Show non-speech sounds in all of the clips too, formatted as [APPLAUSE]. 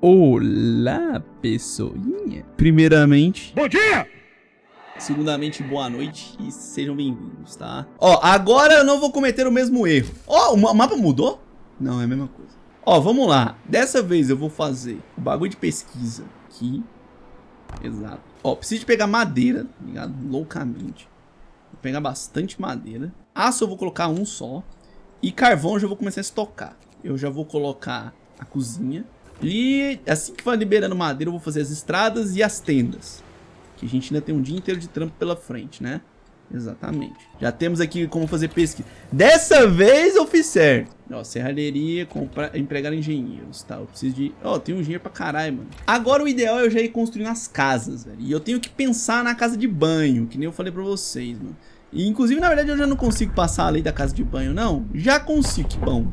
Olá, pessoinha. Primeiramente. Bom dia! Segundamente, boa noite e sejam bem-vindos, tá? Ó, agora eu não vou cometer o mesmo erro. Ó, o mapa mudou? Não, é a mesma coisa. Ó, vamos lá. Dessa vez eu vou fazer o bagulho de pesquisa aqui. Exato. Ó, preciso de pegar madeira, tá ligado? Loucamente. Vou pegar bastante madeira. Aço eu vou colocar um só. E carvão eu já vou começar a estocar. Eu já vou colocar a cozinha. E assim que vai liberando madeira, eu vou fazer as estradas e as tendas. Que a gente ainda tem um dia inteiro de trampo pela frente, né? Exatamente. Já temos aqui como fazer pesquisa. Dessa vez eu fiz certo. Ó, serralheria, comprar, empregar engenheiros, tá? Eu preciso de... Ó, tem um engenheiro pra caralho, mano. Agora o ideal é eu já ir construindo as casas, velho. E eu tenho que pensar na casa de banho, que nem eu falei pra vocês, mano. E, inclusive, na verdade, eu já não consigo passar a lei da casa de banho, não. Já consigo, que bom.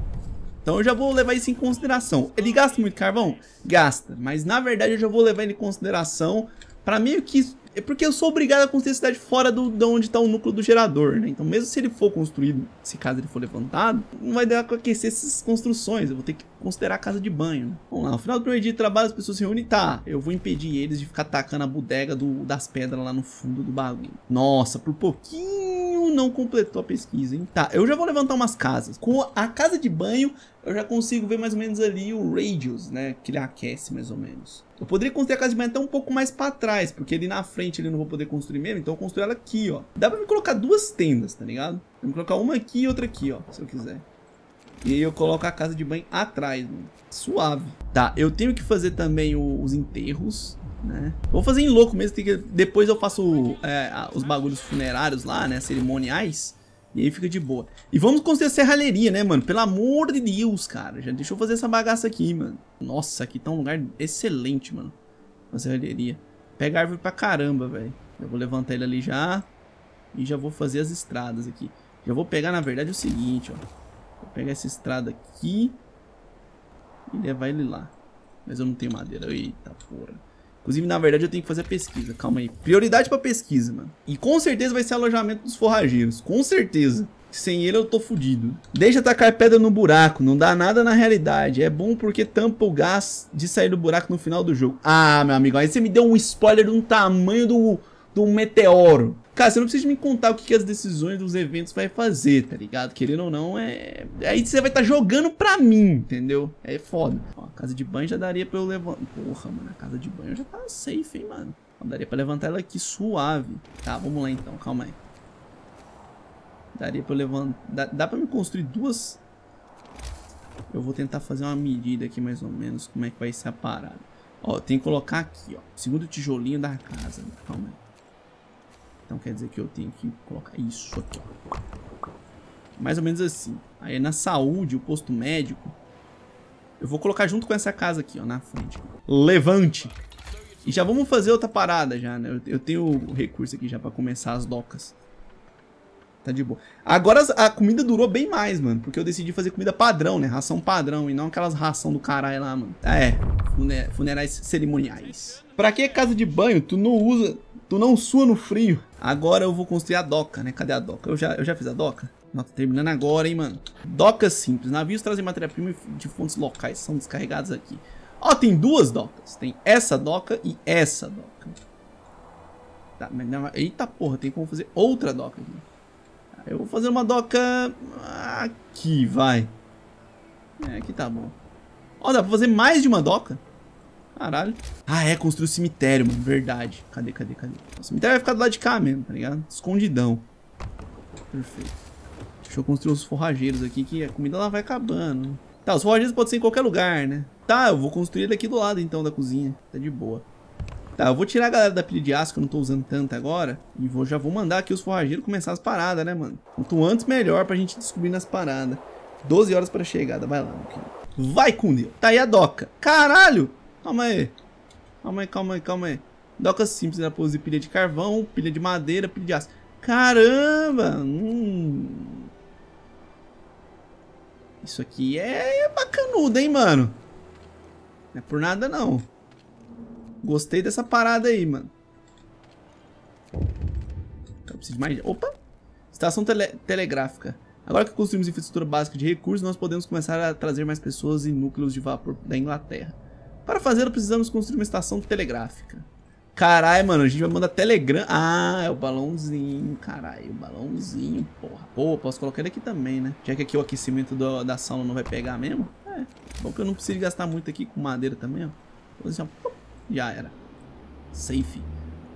Então eu já vou levar isso em consideração. Ele gasta muito carvão? Gasta. Mas na verdade eu já vou levar ele em consideração para meio que... É porque eu sou obrigado a construir a cidade fora do, de onde está o núcleo do gerador, né? Então mesmo se ele for construído, se caso ele for levantado, não vai dar para aquecer essas construções. Eu vou ter que considerar casa de banho. Vamos lá, no final do primeiro dia de trabalho as pessoas se reúnem, tá, eu vou impedir eles de ficar atacando a bodega do, das pedras lá no fundo do bagulho. Nossa, por pouquinho não completou a pesquisa, hein? Tá, eu já vou levantar umas casas. Com a casa de banho, eu já consigo ver mais ou menos ali o radius, né, que ele aquece mais ou menos. Eu poderia construir a casa de banho até um pouco mais para trás, porque ali na frente ele não vou poder construir mesmo, então eu construo ela aqui, ó. Dá para me colocar duas tendas, tá ligado? Eu vou colocar uma aqui e outra aqui, ó, se eu quiser. E eu coloco a casa de banho atrás, mano. Suave. Tá, eu tenho que fazer também o, os enterros, né? vou fazer em louco mesmo, que, depois eu faço é, os bagulhos funerários lá, né? Cerimoniais. E aí fica de boa. E vamos construir a serralheria, né, mano? Pelo amor de Deus, cara. Já deixa eu fazer essa bagaça aqui, mano. Nossa, aqui tá um lugar excelente, mano. Uma serralheria. Pega árvore pra caramba, velho. Eu vou levantar ele ali já. E já vou fazer as estradas aqui. Já vou pegar, na verdade, o seguinte, ó pegar essa estrada aqui e levar ele lá. Mas eu não tenho madeira. Eita porra. Inclusive, na verdade, eu tenho que fazer a pesquisa. Calma aí. Prioridade pra pesquisa, mano. E com certeza vai ser alojamento dos forrageiros. Com certeza. Sem ele eu tô fudido. Deixa tacar pedra no buraco. Não dá nada na realidade. É bom porque tampa o gás de sair do buraco no final do jogo. Ah, meu amigo. Aí você me deu um spoiler de um tamanho do, do meteoro. Cara, você não precisa me contar o que, que as decisões dos eventos vai fazer, tá ligado? Querendo ou não, é. é aí você vai estar tá jogando pra mim, entendeu? É foda. Ó, a casa de banho já daria pra eu levantar. Porra, mano, a casa de banho já tá safe, hein, mano. daria pra levantar ela aqui suave. Tá, vamos lá então, calma aí. Daria pra eu levantar. Dá, dá pra me construir duas. Eu vou tentar fazer uma medida aqui mais ou menos. Como é que vai ser a parada. Ó, tem que colocar aqui, ó. Segundo tijolinho da casa. Né? Calma aí. Então quer dizer que eu tenho que colocar isso aqui. Mais ou menos assim. Aí na saúde, o posto médico, eu vou colocar junto com essa casa aqui, ó, na frente. Levante! E já vamos fazer outra parada já, né? Eu tenho o recurso aqui já para começar as docas. Tá de boa. Agora a comida durou bem mais, mano. Porque eu decidi fazer comida padrão, né? Ração padrão e não aquelas ração do caralho lá, mano. É, funerais cerimoniais. Pra que casa de banho? Tu não usa... Tu não sua no frio. Agora eu vou construir a doca, né? Cadê a doca? Eu já, eu já fiz a doca? Nossa, terminando agora, hein, mano. Doca simples. Navios trazem matéria-prima de fontes locais. São descarregados aqui. Ó, tem duas docas. Tem essa doca e essa doca. Tá, mas não... Eita porra, tem como fazer outra doca aqui. Eu vou fazer uma doca aqui, vai. É, aqui tá bom. Ó, dá pra fazer mais de uma doca? Caralho. Ah, é, construir o um cemitério, mano. Verdade. Cadê, cadê, cadê? O cemitério vai ficar do lado de cá mesmo, tá ligado? Escondidão. Perfeito. Deixa eu construir os forrageiros aqui, que a comida lá vai acabando. Tá, os forrageiros podem ser em qualquer lugar, né? Tá, eu vou construir ele aqui do lado, então, da cozinha. Tá de boa. Tá, eu vou tirar a galera da pilha de aço, que eu não tô usando tanto agora. E vou, já vou mandar aqui os forrageiros começar as paradas, né, mano? Quanto antes, melhor pra gente descobrir nas paradas. 12 horas pra chegada, vai lá, meu querido. Vai com Deus. Tá aí a doca. Caralho! Calma aí. Calma aí, calma aí, calma aí. Doca simples, né? Pose pilha de carvão, pilha de madeira, pilha de aço. Caramba! Hum. Isso aqui é, é bacanudo, hein, mano? Não é por nada, não. Gostei dessa parada aí, mano. Eu preciso de mais... Opa! Estação tele... telegráfica. Agora que construímos infraestrutura básica de recursos, nós podemos começar a trazer mais pessoas e núcleos de vapor da Inglaterra. Para fazê-lo, precisamos construir uma estação telegráfica. Caralho, mano, a gente vai mandar telegram... Ah, é o balãozinho, caralho, o balãozinho, porra. Pô, posso colocar ele aqui também, né? Já que aqui o aquecimento do, da sala não vai pegar mesmo. É, bom que eu não preciso gastar muito aqui com madeira também, ó. Vou deixar... Assim, ó. Já era. Safe.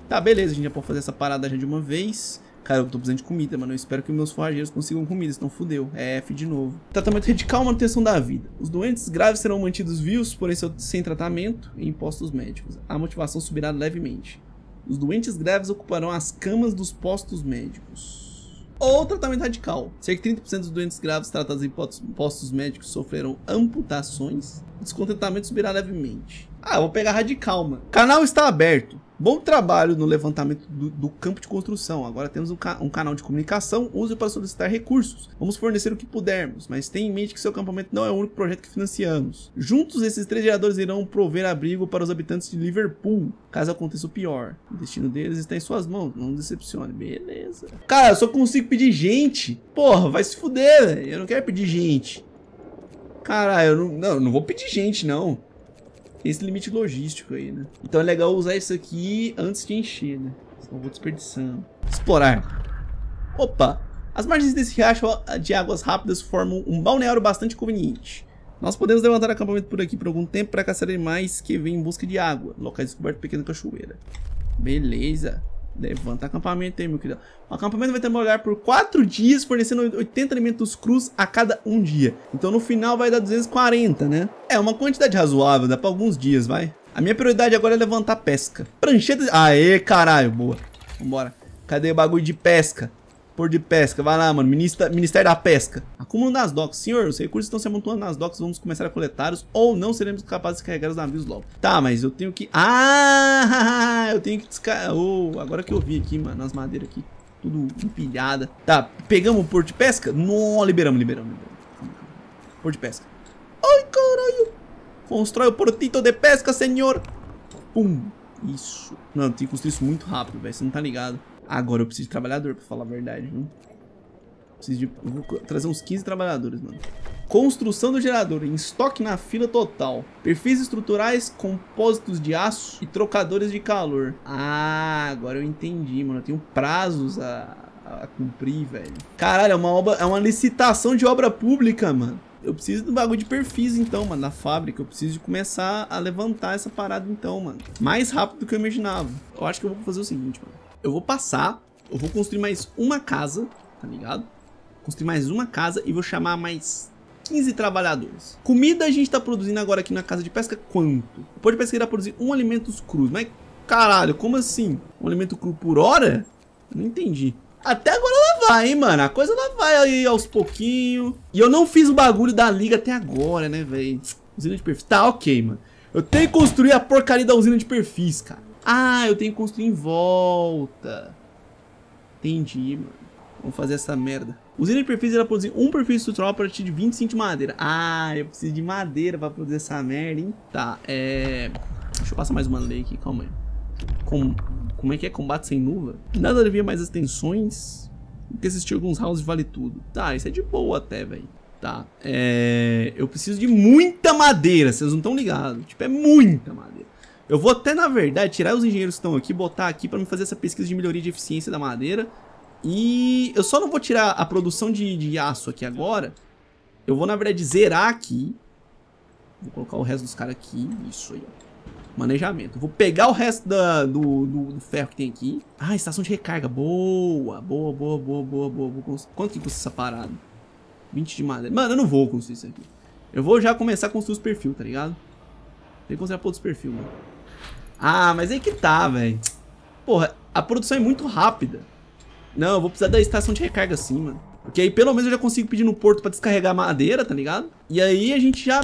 Tá, beleza, a gente já pode fazer essa parada já de uma vez. Cara, eu tô precisando de comida, mano. Eu espero que meus forrageiros consigam comida, senão fudeu. É F de novo. Tratamento radical, manutenção da vida. Os doentes graves serão mantidos vivos, porém sem tratamento e impostos médicos. A motivação subirá levemente. Os doentes graves ocuparão as camas dos postos médicos. Ou tratamento radical. Cerca de 30% dos doentes graves tratados em postos médicos sofrerão amputações. O descontentamento subirá levemente. Ah, vou pegar radical, mano. Canal está aberto. Bom trabalho no levantamento do, do campo de construção. Agora temos um, ca um, canal de comunicação, use para solicitar recursos. Vamos fornecer o que pudermos, mas tenha em mente que seu acampamento não é o único projeto que financiamos. Juntos, esses três geradores irão prover abrigo para os habitantes de Liverpool, caso aconteça o pior. O destino deles está em suas mãos, não decepcione. Beleza. Cara, eu só consigo pedir gente. Porra, vai se fuder, velho. Eu não quero pedir gente. Caralho, eu não, não, eu não vou pedir gente, não. Tem esse limite logístico aí, né? Então é legal usar isso aqui antes de encher, né? Senão vou desperdiçando. Explorar. Opa! As margens desse riacho de águas rápidas formam um balneário bastante conveniente. Nós podemos levantar acampamento por aqui por algum tempo para caçar animais que vêm em busca de água. Locais descobertos pequena cachoeira. Beleza. Levanta acampamento aí, meu querido. O acampamento vai trabalhar por 4 dias, fornecendo 80 alimentos crus a cada um dia. Então no final vai dar 240, né? É uma quantidade razoável, dá pra alguns dias, vai. A minha prioridade agora é levantar pesca. Prancheta... Aê, caralho, boa. Vambora. Cadê o bagulho de pesca? Porto de Pesca, vai lá, mano. Ministra, Ministério da Pesca. Acúmulo nas docks. Senhor, os recursos estão se amontoando nas docks. vamos começar a coletá-los ou não seremos capazes de carregar os navios logo. Tá, mas eu tenho que... Ah! Eu tenho que descarregar... Oh, agora que eu vi aqui, mano, as madeiras aqui. Tudo empilhada. Tá, pegamos o Porto de Pesca? Não, liberamos, liberamos, liberamos. Porto de Pesca. Ai, caralho! Constrói o portito de pesca, senhor! Pum! Isso. Mano, tem que construir isso muito rápido, velho. Você não tá ligado. Agora eu preciso de trabalhador, pra falar a verdade, viu? Preciso de... Eu vou trazer uns 15 trabalhadores, mano. Construção do gerador, em estoque na fila total. Perfis estruturais, compósitos de aço e trocadores de calor. Ah, agora eu entendi, mano. Eu tenho prazos a, a cumprir, velho. Caralho, é uma, obra... é uma licitação de obra pública, mano. Eu preciso do bagulho de perfis, então, mano, da fábrica. Eu preciso de começar a levantar essa parada, então, mano. Mais rápido do que eu imaginava. Eu acho que eu vou fazer o seguinte, mano. Eu vou passar, eu vou construir mais uma casa, tá ligado? Construir mais uma casa e vou chamar mais 15 trabalhadores. Comida a gente tá produzindo agora aqui na casa de pesca quanto? O pão de pesca irá produzir um alimento cruz. Mas caralho, como assim? Um alimento cru por hora? Não entendi. Até agora ela vai, hein, mano? A coisa ela vai aí aos pouquinhos. E eu não fiz o bagulho da liga até agora, né, velho? Usina de perfis. Tá, ok, mano. Eu tenho que construir a porcaria da usina de perfis, cara. Ah, eu tenho que construir em volta. Entendi, mano. Vamos fazer essa merda. Usina de perfis irá produzir um perfil estrutural a partir de 25 de madeira. Ah, eu preciso de madeira pra produzir essa merda, hein? Tá, é... Deixa eu passar mais uma lei aqui, calma aí. Com... Como é que é? Combate sem nuva? Nada devia mais as tensões. Porque assistir alguns rounds vale tudo. Tá, isso é de boa até, velho. Tá, é... Eu preciso de muita madeira, vocês não estão ligados. Tipo, é muita madeira. Eu vou até, na verdade, tirar os engenheiros que estão aqui, botar aqui para me fazer essa pesquisa de melhoria de eficiência da madeira. E eu só não vou tirar a produção de, de aço aqui agora. Eu vou, na verdade, zerar aqui. Vou colocar o resto dos caras aqui. Isso aí, ó. Manejamento. Vou pegar o resto da, do, do, do, ferro que tem aqui. Ah, estação de recarga. Boa, boa, boa, boa, boa, boa. Quanto que custa essa parada? 20 de madeira. Mano, eu não vou construir isso aqui. Eu vou já começar a construir os perfil, tá ligado? Tem que considerar todos os perfil, mano. Ah, mas aí que tá, velho. Porra, a produção é muito rápida. Não, eu vou precisar da estação de recarga sim, mano. Porque aí pelo menos eu já consigo pedir no porto pra descarregar madeira, tá ligado? E aí a gente já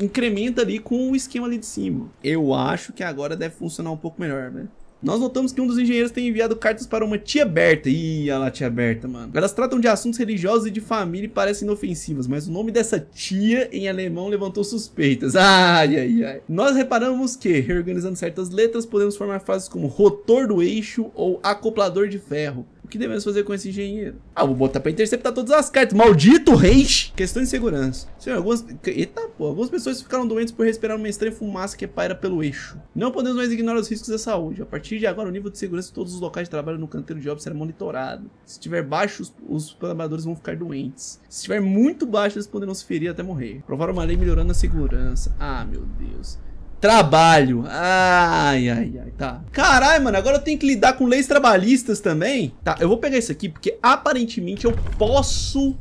incrementa ali com o esquema ali de cima. Eu acho que agora deve funcionar um pouco melhor, velho. Né? Nós notamos que um dos engenheiros tem enviado cartas para uma tia Berta. Ih, olha lá, tia Berta, mano. Elas tratam de assuntos religiosos e de família e parecem inofensivas, mas o nome dessa tia em alemão levantou suspeitas. [LAUGHS] Ai, ai, ai. Nós reparamos que, reorganizando certas letras, podemos formar frases como rotor do eixo ou acoplador de ferro. O que devemos fazer com esse engenheiro? Ah, vou botar pra interceptar todas as cartas. Maldito reis! Questão de segurança. Senhor, algumas... Eita, pô. Algumas pessoas ficaram doentes por respirar uma estranha fumaça que paira pelo eixo. Não podemos mais ignorar os riscos da saúde. A partir de agora, o nível de segurança de todos os locais de trabalho no canteiro de obras será monitorado. Se estiver baixo, os, os trabalhadores vão ficar doentes. Se estiver muito baixo, eles poderão se ferir até morrer. Provar uma lei melhorando a segurança. Ah, meu Deus. Trabalho. Ai, ai, ai, tá. Caralho, mano, agora eu tenho que lidar com leis trabalhistas também. Tá, eu vou pegar isso aqui porque aparentemente eu posso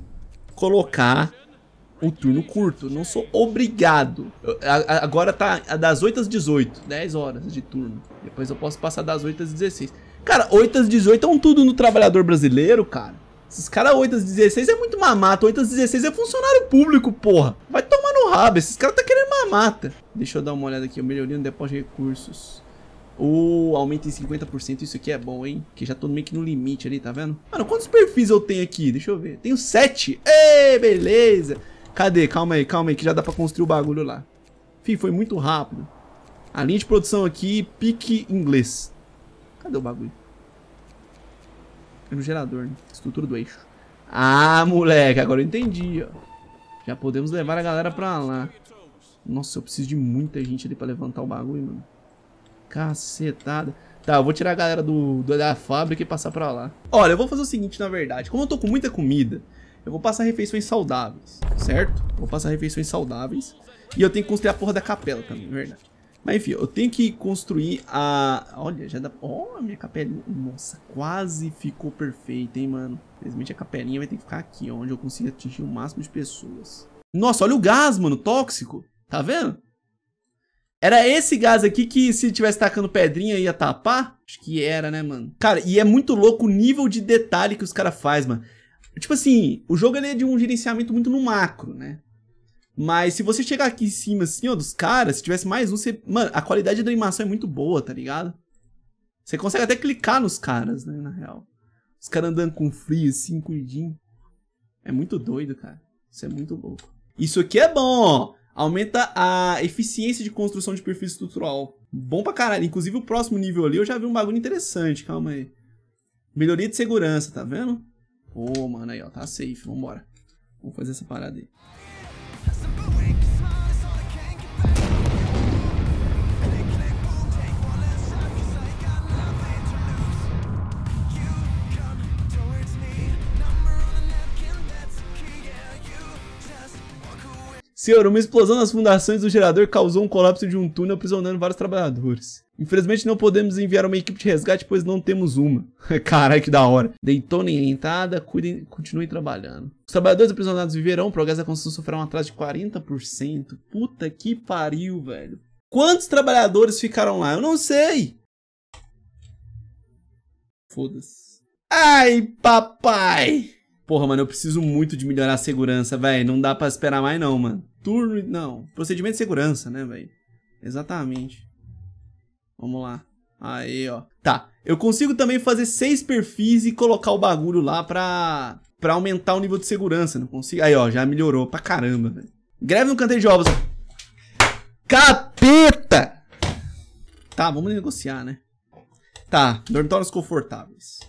colocar o turno curto. Não sou obrigado. Eu, a, a, agora tá das 8 às 18. 10 horas de turno. Depois eu posso passar das 8 às 16. Cara, 8 às 18 é um tudo no trabalhador brasileiro, cara. Esses caras 8 às 16 é muito mamata. 8 às 16 é funcionário público, porra. Vai tomar no rabo. Esses caras tá querendo mamata. Deixa eu dar uma olhada aqui. Melhoria no depósito de recursos. O aumento aumenta em 50%. Isso aqui é bom, hein? Que já tô meio que no limite ali, tá vendo? Mano, quantos perfis eu tenho aqui? Deixa eu ver. Tenho 7. Ei, beleza. Cadê? Calma aí, calma aí. Que já dá pra construir o bagulho lá. Fih, foi muito rápido. A linha de produção aqui, pique inglês. Cadê o bagulho? no gerador, né? estrutura do eixo. Ah, moleque, agora eu entendi, ó. Já podemos levar a galera pra lá. Nossa, eu preciso de muita gente ali pra levantar o bagulho, mano. Cacetada. Tá, eu vou tirar a galera do, da fábrica e passar pra lá. Olha, eu vou fazer o seguinte, na verdade. Como eu tô com muita comida, eu vou passar refeições saudáveis, certo? Vou passar refeições saudáveis. E eu tenho que construir a porra da capela também, é verdade. Mas enfim, eu tenho que construir a... Olha, já dá... Ó, oh, a minha capelinha... Nossa, quase ficou perfeita, hein, mano? Infelizmente a capelinha vai ter que ficar aqui, ó, onde eu consigo atingir o máximo de pessoas. Nossa, olha o gás, mano, tóxico. Tá vendo? Era esse gás aqui que se tivesse tacando pedrinha ia tapar? Acho que era, né, mano? Cara, e é muito louco o nível de detalhe que os caras fazem, mano. Tipo assim, o jogo ele é de um gerenciamento muito no macro, né? Mas se você chegar aqui em cima, assim, ó, dos caras, se tivesse mais um, você... Mano, a qualidade da animação é muito boa, tá ligado? Você consegue até clicar nos caras, né, na real. Os caras andando com frio, assim, cuidinho. É muito doido, cara. Isso é muito louco. Isso aqui é bom! Aumenta a eficiência de construção de perfil estrutural. Bom pra caralho. Inclusive, o próximo nível ali, eu já vi um bagulho interessante. Calma aí. Melhoria de segurança, tá vendo? pô mano, aí, ó. Tá safe. Vambora. Vamos fazer essa parada aí. Senhor, uma explosão nas fundações do gerador causou um colapso de um túnel aprisionando vários trabalhadores. Infelizmente não podemos enviar uma equipe de resgate, pois não temos uma. [LAUGHS] Caralho, que da hora. Deitou a entrada, cuidem, continuem trabalhando. Os trabalhadores aprisionados viverão, o progresso da construção sofrerá um atraso de 40%. Puta que pariu, velho. Quantos trabalhadores ficaram lá? Eu não sei. Foda-se. Ai, papai. Porra, mano, eu preciso muito de melhorar a segurança, velho. Não dá pra esperar mais, não, mano. Turno. Não. Procedimento de segurança, né, velho? Exatamente. Vamos lá. Aí, ó. Tá. Eu consigo também fazer seis perfis e colocar o bagulho lá pra, pra aumentar o nível de segurança. Não consigo. Aí, ó. Já melhorou pra caramba, velho. Greve no canteiro de obras. Capeta! Tá, vamos negociar, né? Tá. Dormitórios confortáveis.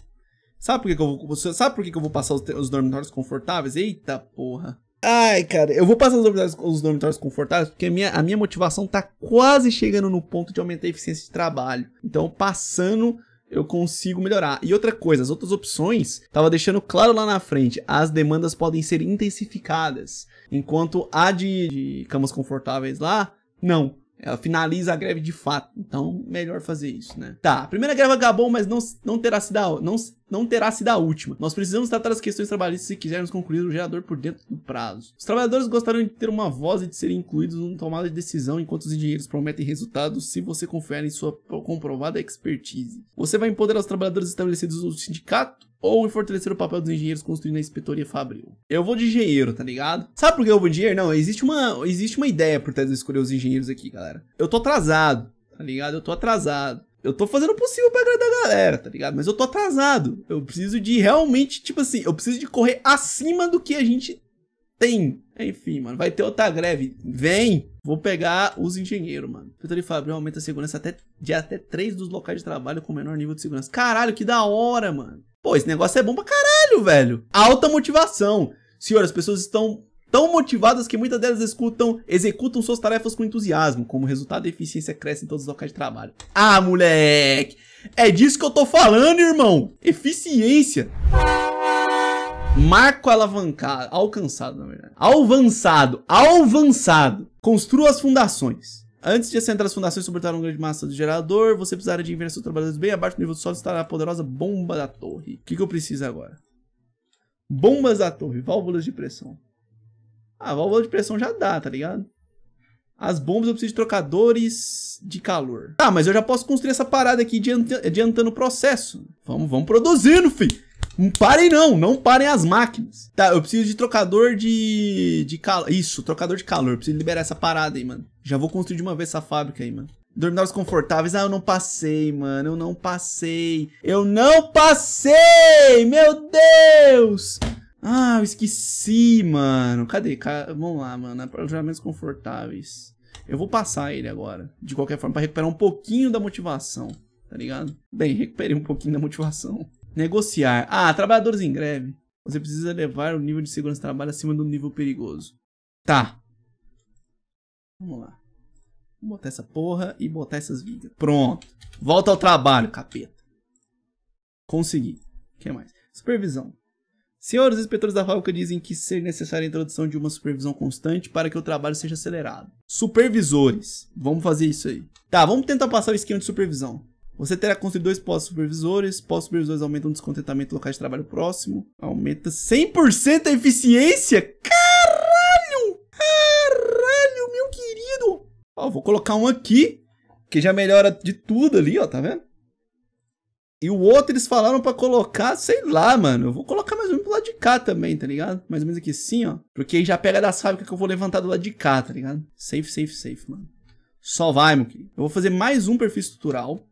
Sabe por que, que eu vou. Sabe por que, que eu vou passar os, os dormitórios confortáveis? Eita porra! Ai, cara, eu vou passar os dormitórios, os dormitórios confortáveis porque a minha, a minha motivação tá quase chegando no ponto de aumentar a eficiência de trabalho. Então, passando, eu consigo melhorar. E outra coisa, as outras opções, tava deixando claro lá na frente, as demandas podem ser intensificadas. Enquanto a de, de camas confortáveis lá, não. Ela finaliza a greve de fato. Então, melhor fazer isso, né? Tá, a primeira greve acabou, mas não, não, terá sido a, não, não terá sido a última. Nós precisamos tratar as questões trabalhistas se quisermos concluir o gerador por dentro do prazo. Os trabalhadores gostariam de ter uma voz e de serem incluídos no tomada de decisão enquanto os engenheiros prometem resultados se você confere em sua comprovada expertise. Você vai empoderar os trabalhadores estabelecidos no sindicato? ou em fortalecer o papel dos engenheiros construindo a inspetoria Fabril. Eu vou de engenheiro, tá ligado? Sabe por que eu vou de engenheiro? Não, existe uma, existe uma ideia por trás de escolher os engenheiros aqui, galera. Eu tô atrasado, tá ligado? Eu tô atrasado. Eu tô fazendo o possível pra agradar a galera, tá ligado? Mas eu tô atrasado. Eu preciso de realmente, tipo assim, eu preciso de correr acima do que a gente tem. Enfim, mano, vai ter outra greve. Vem! Vou pegar os engenheiros, mano. Prefeitura de Fabril aumenta a segurança até, de até três dos locais de trabalho com menor nível de segurança. Caralho, que da hora, mano. Pô, esse negócio é bom pra caralho, velho. Alta motivação. Senhor, as pessoas estão tão motivadas que muitas delas escutam, executam suas tarefas com entusiasmo. Como resultado, a eficiência cresce em todos os locais de trabalho. Ah, moleque! É disso que eu tô falando, irmão! Eficiência! Marco alavancado, alcançado, na verdade. Avançado, avançado. Construa as fundações. Antes de assentar as fundações suportar uma grande massa do gerador, você precisaria de inverter seus trabalhadores bem abaixo do nível do solo estará a poderosa bomba da torre. O que, que eu preciso agora? Bombas da torre, válvulas de pressão. Ah, válvula de pressão já dá, tá ligado? As bombas eu preciso de trocadores de calor. Tá, mas eu já posso construir essa parada aqui adiantando o processo. Vamos, vamos produzindo, filho. Não hum, parem não, não parem as máquinas. Tá, eu preciso de trocador de, de calor. Isso, trocador de calor. Eu preciso liberar essa parada aí, mano. Já vou construir de uma vez essa fábrica aí, mano. Dormitórios confortáveis. Ah, eu não passei, mano. Eu não passei. Eu não passei! Meu Deus! Ah, eu esqueci, mano. Cadê? Vamos lá, mano. Alojamentos confortáveis. Eu vou passar ele agora. De qualquer forma, pra recuperar um pouquinho da motivação. Tá ligado? Bem, recuperei um pouquinho da motivação. Negociar. Ah, trabalhadores em greve. Você precisa levar o nível de segurança do trabalho acima do nível perigoso. Tá. Vamos lá. Vou botar essa porra e botar essas vidas. Pronto. Volta ao trabalho, capeta. Consegui. O que mais? Supervisão. Senhores inspetores da fábrica dizem que ser necessária a introdução de uma supervisão constante para que o trabalho seja acelerado. Supervisores. Vamos fazer isso aí. Tá, vamos tentar passar o esquema de supervisão. Você terá construído dois pós supervisores. Pós supervisores aumentam o descontentamento local de trabalho próximo. Aumenta 100% a eficiência? Caralho! Caralho, meu querido! Ó, vou colocar um aqui, que já melhora de tudo ali, ó, tá vendo? E o outro eles falaram pra colocar, sei lá, mano. Eu vou colocar mais ou menos pro lado de cá também, tá ligado? Mais ou menos aqui sim, ó. Porque aí já pega das fábricas que eu vou levantar do lado de cá, tá ligado? Safe, safe, safe, mano. Só vai, meu querido. Eu vou fazer mais um perfil estrutural.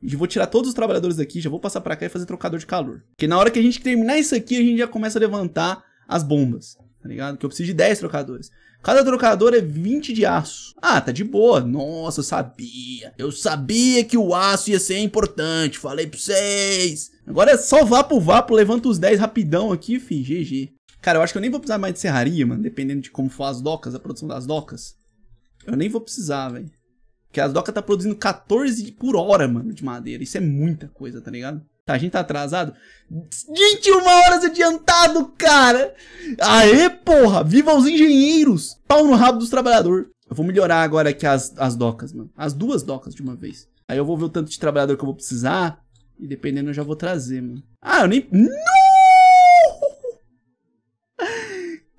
E vou tirar todos os trabalhadores daqui, já vou passar pra cá e fazer trocador de calor. Porque na hora que a gente terminar isso aqui, a gente já começa a levantar as bombas, tá ligado? Que eu preciso de 10 trocadores. Cada trocador é 20 de aço. Ah, tá de boa. Nossa, eu sabia. Eu sabia que o aço ia ser importante. Falei pra vocês. Agora é só vapo, vapo. Levanta os 10 rapidão aqui, fi. GG. Cara, eu acho que eu nem vou precisar mais de serraria, mano. Dependendo de como for as docas, a produção das docas. Eu nem vou precisar, velho. Porque as docas tá produzindo 14 por hora, mano, de madeira. Isso é muita coisa, tá ligado? Tá, a gente tá atrasado. 21 horas adiantado, cara! Aê, porra! Viva os engenheiros! Pau no rabo dos trabalhadores. Eu vou melhorar agora aqui as, as docas, mano. As duas docas de uma vez. Aí eu vou ver o tanto de trabalhador que eu vou precisar. E dependendo eu já vou trazer, mano. Ah, eu nem... No!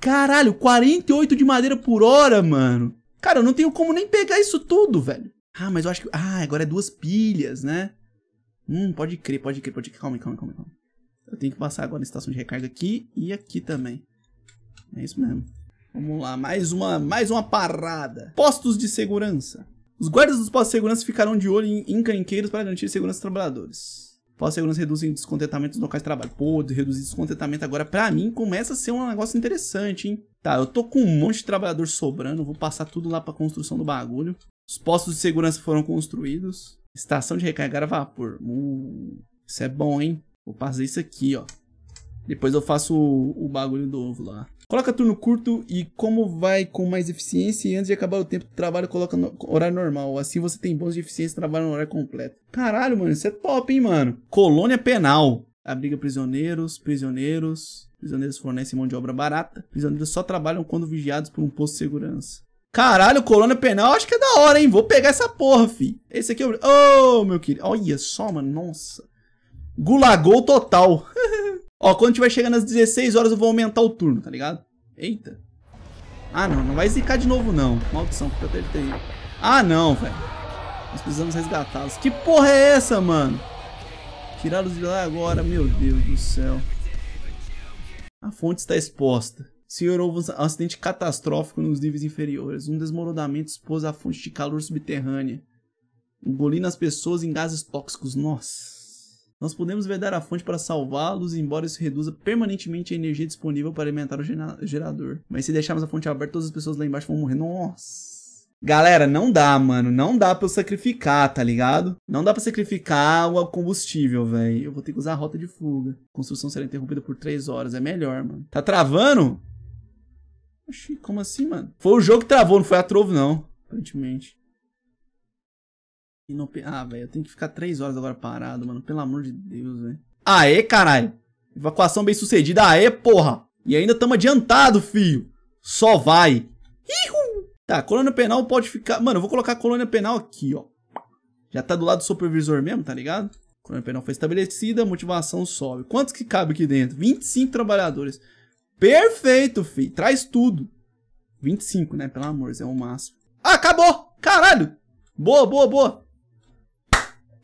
Caralho, 48 de madeira por hora, mano. Cara, eu não tenho como nem pegar isso tudo, velho. Ah, mas eu acho que. Ah, agora é duas pilhas, né? Hum, pode crer, pode crer, pode crer. Calma, calma, calma, calma. Eu tenho que passar agora na estação de recarga aqui e aqui também. É isso mesmo. Vamos lá, mais uma, mais uma parada. Postos de segurança. Os guardas dos postos de segurança ficarão de olho em, em canqueiros para garantir segurança dos trabalhadores. Postos de segurança reduzem descontentamento dos locais de trabalho. Pô, reduzir descontentamento agora, pra mim, começa a ser um negócio interessante, hein? Tá, eu tô com um monte de trabalhador sobrando, vou passar tudo lá pra construção do bagulho. Os postos de segurança foram construídos. Estação de recarregar a vapor. Uh, isso é bom, hein? Vou fazer isso aqui, ó. Depois eu faço o, o bagulho do ovo lá. Coloca turno curto e como vai com mais eficiência e antes de acabar o tempo do trabalho, coloca no horário normal. Assim você tem bons de eficiência e trabalha no horário completo. Caralho, mano, isso é top, hein, mano? Colônia penal abriga prisioneiros, prisioneiros. Prisioneiros fornecem mão de obra barata. Prisioneiros só trabalham quando vigiados por um posto de segurança. Caralho, colônia penal, acho que é da hora, hein? Vou pegar essa porra, fi. Esse aqui é o... Oh, meu querido. Olha só, mano. Nossa. gulagou total. [LAUGHS] Ó, quando tiver chegando às 16 horas, eu vou aumentar o turno, tá ligado? Eita. Ah, não. Não vai zicar de novo, não. Maldição, porque eu ter Ah, não, velho. Nós precisamos resgatá-los. Que porra é essa, mano? Tirá-los de lá agora, meu Deus do céu. A fonte está exposta. Senhor, houve um acidente catastrófico nos níveis inferiores. Um desmoronamento expôs a fonte de calor subterrânea, engolindo as pessoas em gases tóxicos. Nossa. Nós podemos vedar a fonte para salvá-los, embora isso reduza permanentemente a energia disponível para alimentar o gerador. Mas se deixarmos a fonte aberta, todas as pessoas lá embaixo vão morrer. Nossa. Galera, não dá, mano. Não dá pra eu sacrificar, tá ligado? Não dá pra sacrificar o combustível, velho. Eu vou ter que usar a rota de fuga. Construção será interrompida por 3 horas. É melhor, mano. Tá travando? Oxi, como assim, mano? Foi o jogo que travou, não foi a Trovo, não. Aparentemente. Não... Ah, velho, eu tenho que ficar 3 horas agora parado, mano. Pelo amor de Deus, velho. Aê, caralho. Evacuação bem sucedida. Aê, porra. E ainda tamo adiantado, filho. Só vai. Ihu! Tá, colônia penal pode ficar... Mano, eu vou colocar a colônia penal aqui, ó. Já tá do lado do supervisor mesmo, tá ligado? Colônia penal foi estabelecida, motivação sobe. Quantos que cabe aqui dentro? 25 trabalhadores. Perfeito, fi. Traz tudo. 25, né? Pelo amor, é o máximo. Ah, acabou! Caralho! Boa, boa, boa.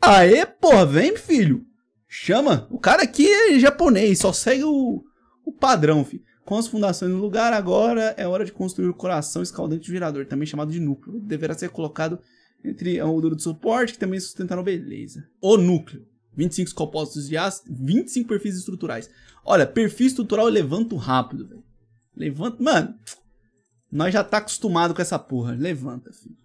Aê, porra, vem, filho. Chama. O cara aqui é japonês, só segue o, o padrão, filho. Com as fundações no lugar, agora é hora de construir o coração escaldante do gerador, também chamado de núcleo. Deverá ser colocado entre a moldura de suporte, que também a beleza. O núcleo. 25 compostos de aço, 25 perfis estruturais. Olha, perfil estrutural eu levanto rápido, velho. Levanta, mano. Nós já tá acostumado com essa porra. Levanta, filho.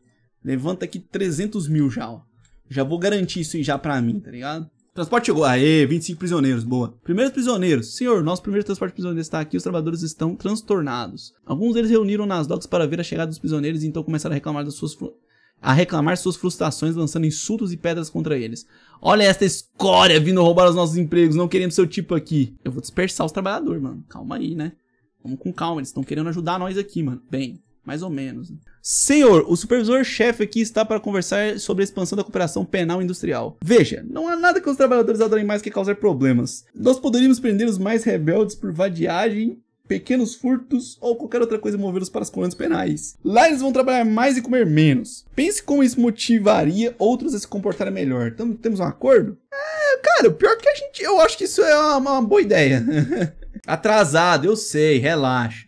Levanta aqui 300 mil já, ó. Já vou garantir isso aí já pra mim, tá ligado? Transporte chegou. Aê, 25 prisioneiros, boa. Primeiros prisioneiros. Senhor, nosso primeiro transporte prisioneiro está aqui. Os trabalhadores estão transtornados. Alguns deles reuniram nas docks para ver a chegada dos prisioneiros e então começaram a reclamar das suas a reclamar suas frustrações, lançando insultos e pedras contra eles. Olha esta escória vindo roubar os nossos empregos, não querendo seu tipo aqui. Eu vou dispersar os trabalhadores, mano. Calma aí, né? Vamos com calma, eles estão querendo ajudar nós aqui, mano. Bem, mais ou menos. Né? Senhor, o supervisor-chefe aqui está para conversar sobre a expansão da cooperação penal industrial. Veja, não há nada que os trabalhadores adorem mais que causar problemas. Nós poderíamos prender os mais rebeldes por vadiagem pequenos furtos ou qualquer outra coisa movê-los para as colônias penais. Lá eles vão trabalhar mais e comer menos. Pense como isso motivaria outros a se comportarem melhor. temos um acordo? É, cara, pior é que a gente. Eu acho que isso é uma, uma boa ideia. [LAUGHS] Atrasado, eu sei, relaxa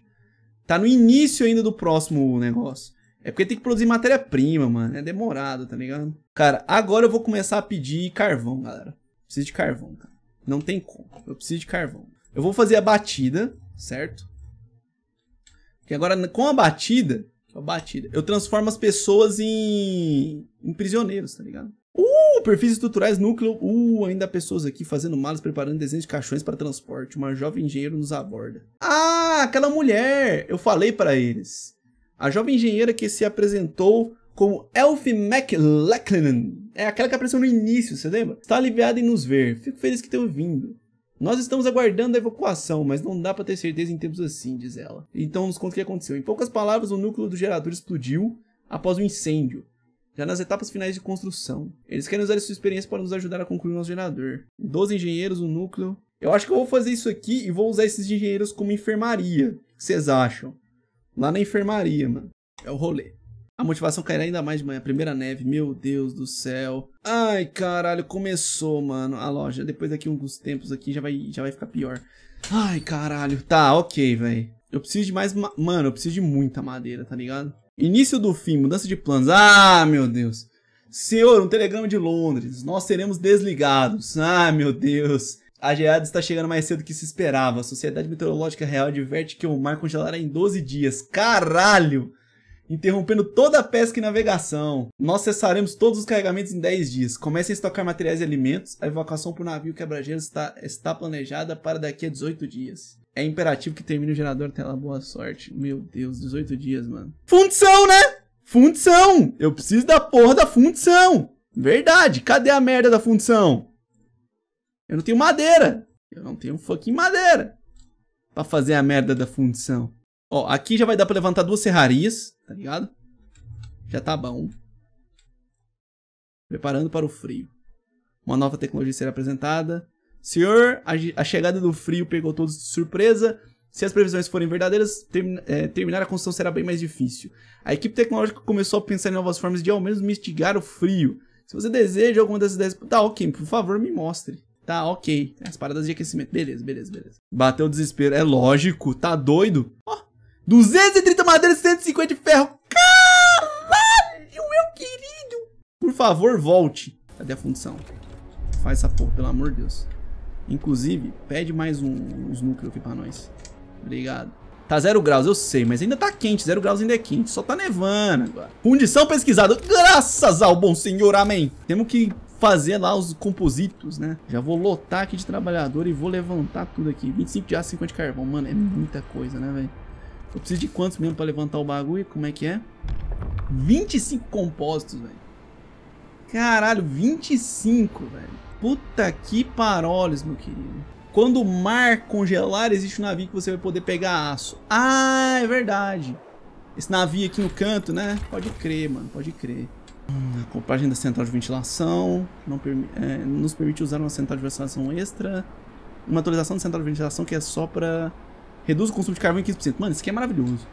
tá no início ainda do próximo negócio. É porque tem que produzir matéria-prima, mano. É demorado, tá ligado? Cara, agora eu vou começar a pedir carvão, galera. Preciso de carvão, cara. Não tem como. Eu preciso de carvão. Eu vou fazer a batida, certo? Porque agora, com a batida, a batida, eu transformo as pessoas em, em prisioneiros, tá ligado? Uh, perfis estruturais núcleo. Uh, ainda há pessoas aqui fazendo malas, preparando desenhos de caixões para transporte. Uma jovem engenheira nos aborda. Ah, aquela mulher! Eu falei para eles. A jovem engenheira que se apresentou como Elf McLachlan. É aquela que apareceu no início, você lembra? Está aliviada em nos ver. Fico feliz que tenham vindo. Nós estamos aguardando a evacuação, mas não dá para ter certeza em tempos assim, diz ela. Então nos conta o que aconteceu. Em poucas palavras, o núcleo do gerador explodiu após o um incêndio. Já nas etapas finais de construção, eles querem usar sua experiência para nos ajudar a concluir nosso gerador. 12 engenheiros, um núcleo. Eu acho que eu vou fazer isso aqui e vou usar esses engenheiros como enfermaria. O que vocês acham? Lá na enfermaria, mano. É o rolê. A motivação cairá ainda mais de manhã. Primeira neve, meu Deus do céu. Ai, caralho, começou, mano. A loja, depois daqui uns tempos aqui já vai, já vai ficar pior. Ai, caralho. Tá, ok, velho. Eu preciso de mais... Mano, eu preciso de muita madeira, tá ligado? Início do fim, mudança de planos. Ah, meu Deus. Senhor, um telegrama de Londres. Nós seremos desligados. Ah, meu Deus. A geada está chegando mais cedo do que se esperava. A Sociedade Meteorológica Real adverte que o mar congelará em 12 dias. Caralho! Interrompendo toda a pesca e navegação. Nós cessaremos todos os carregamentos em 10 dias. Comecem a estocar materiais e alimentos. A evacuação por navio quebra-gelo está, está planejada para daqui a 18 dias. É imperativo que termine o gerador tela. Boa sorte. Meu Deus, 18 dias, mano. Função, né? Função! Eu preciso da porra da função! Verdade, cadê a merda da função? Eu não tenho madeira. Eu não tenho fucking madeira. Pra fazer a merda da função. Ó, aqui já vai dar pra levantar duas serrarias, tá ligado? Já tá bom. Preparando para o frio. Uma nova tecnologia será apresentada. Senhor, a, a chegada do frio pegou todos de surpresa. Se as previsões forem verdadeiras, é, terminar a construção será bem mais difícil. A equipe tecnológica começou a pensar em novas formas de ao menos mitigar o frio. Se você deseja alguma dessas ideias, tá ok, por favor me mostre. Tá ok. As paradas de aquecimento. Beleza, beleza, beleza. Bateu o desespero. É lógico, tá doido? Ó, oh, 230 e 150 de ferro. Caralho, meu querido. Por favor, volte. Cadê a função? Faz essa porra, pelo amor de Deus. Inclusive, pede mais um, uns núcleos aqui pra nós. Obrigado. Tá zero graus, eu sei, mas ainda tá quente. Zero graus ainda é quente, só tá nevando agora. Punição, pesquisada. Graças ao bom senhor, amém. Temos que fazer lá os compositos, né? Já vou lotar aqui de trabalhador e vou levantar tudo aqui. 25 de aço, 50 de carvão. Mano, é uhum. muita coisa, né, velho? Eu preciso de quantos mesmo pra levantar o bagulho? Como é que é? 25 compósitos, velho. Caralho, 25, velho. Puta que paroles, meu querido. Quando o mar congelar, existe um navio que você vai poder pegar aço. Ah, é verdade. Esse navio aqui no canto, né? Pode crer, mano, pode crer. Hum, compragem da central de ventilação. Não permi é, nos permite usar uma central de ventilação extra. Uma atualização da central de ventilação que é só pra... Reduz o consumo de carvão em 15%. Mano, isso aqui é maravilhoso.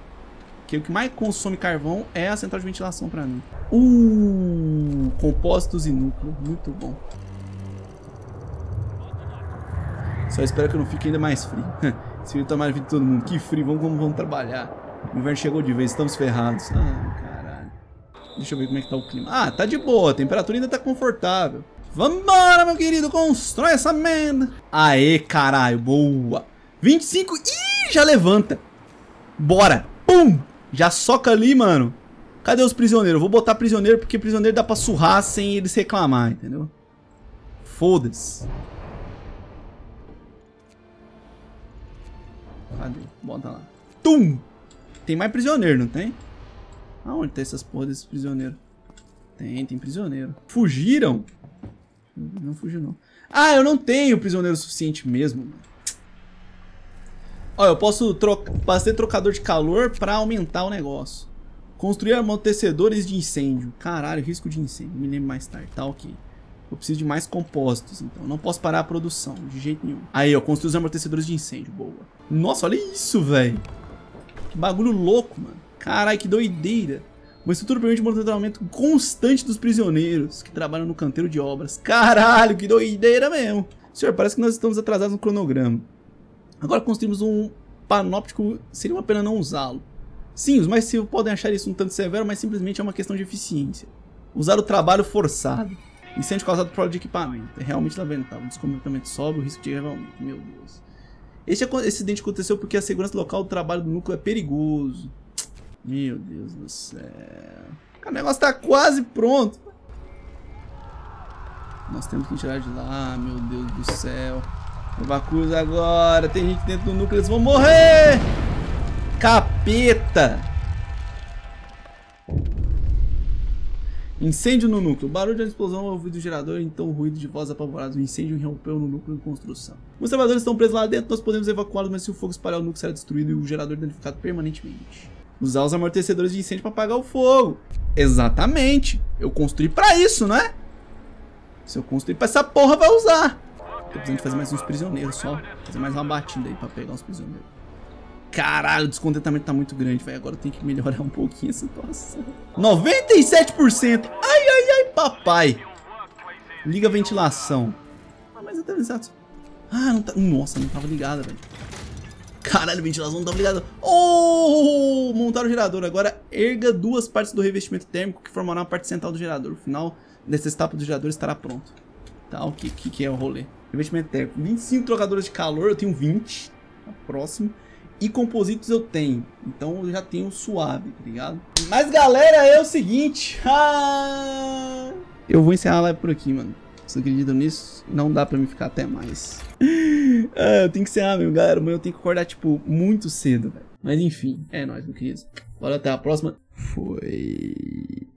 Porque é o que mais consome carvão é a central de ventilação pra mim. Uh, compósitos e núcleo. Muito bom. Só espero que eu não fique ainda mais frio. Esse [LAUGHS] frio tá mais frio de todo mundo. Que frio, vamos vamos trabalhar. O inverno chegou de vez, estamos ferrados. Ah, caralho. Deixa eu ver como é que tá o clima. Ah, tá de boa, a temperatura ainda tá confortável. Vambora, meu querido, constrói essa merda. Aê, caralho, boa. 25, ih, já levanta. Bora, pum, já soca ali, mano. Cadê os prisioneiros? vou botar prisioneiro porque prisioneiro dá pra surrar sem eles reclamar, entendeu? Foda-se. Cadê? Bota lá. Tum! Tem mais prisioneiro, não tem? Aonde tá essas porras desses prisioneiros? Tem, tem prisioneiro. Fugiram? Não fugiu, não. Ah, eu não tenho prisioneiro suficiente mesmo. Olha, eu posso trocar, fazer trocador de calor pra aumentar o negócio. Construir amortecedores de incêndio. Caralho, risco de incêndio. Me lembro mais tarde. Tá, ok. Eu preciso de mais compósitos, então não posso parar a produção, de jeito nenhum. Aí, eu construí os amortecedores de incêndio, boa. Nossa, olha isso, velho. Que bagulho louco, mano. Carai, que doideira. Uma estrutura permite o monitoramento constante dos prisioneiros que trabalham no canteiro de obras. Caralho, que doideira mesmo. Senhor, parece que nós estamos atrasados no cronograma. Agora construímos um panóptico, seria uma pena não usá-lo. Sim, os mais civil podem achar isso um tanto severo, mas simplesmente é uma questão de eficiência. Usar o trabalho forçado. Incêndio causado por de equipamento. É, realmente tá vendo, tá? O descomprimento sobe, o risco de erro é aumenta. Meu Deus. Esse, acidente aconteceu porque a segurança local do trabalho do núcleo é perigoso. Meu Deus do céu. o negócio tá quase pronto. Nós temos que tirar de lá, meu Deus do céu. Evacua agora. Tem gente dentro do núcleo, eles vão morrer. Capeta. Incêndio no núcleo. Barulho de explosão ouvido do gerador, então ruído de voz apavorados. O incêndio rompeu no núcleo de construção. Os trabalhadores estão presos lá dentro, nós podemos evacuá-los, mas se o fogo espalhar, o núcleo será destruído e o gerador danificado permanentemente. Usar os amortecedores de incêndio para apagar o fogo. Exatamente. Eu construí para isso, não é? Se eu construir para essa porra, vai usar. Tô precisando de fazer mais uns prisioneiros só. Fazer mais uma batida aí para pegar uns prisioneiros caralho, o descontentamento tá muito grande, velho. Agora tem que melhorar um pouquinho a situação. 97%! Ai, ai, ai, papai! Liga a ventilação. Ah, mas eu tenho Ah, não tá... Nossa, não tava ligada, velho. Caralho, ventilação não tava ligada. Oh! Montar o gerador. Agora erga duas partes do revestimento térmico que formarão a parte central do gerador. O final dessa etapa do gerador estará pronto. Tá, o que, que, que é o rolê? Revestimento térmico. 25 trocadores de calor, eu tenho 20. próximo. E compositos eu tenho. Então eu já tenho suave, tá ligado? Mas galera, é o seguinte. [LAUGHS] Ah, eu vou encerrar a live por aqui, mano. Vocês acreditam nisso? Não dá pra me ficar até mais. [LAUGHS] É, eu tenho que encerrar meu galera. Amanhã eu tenho que acordar, tipo, muito cedo, velho. Mas enfim, é nóis, meu querido. Bora até a próxima. Foi.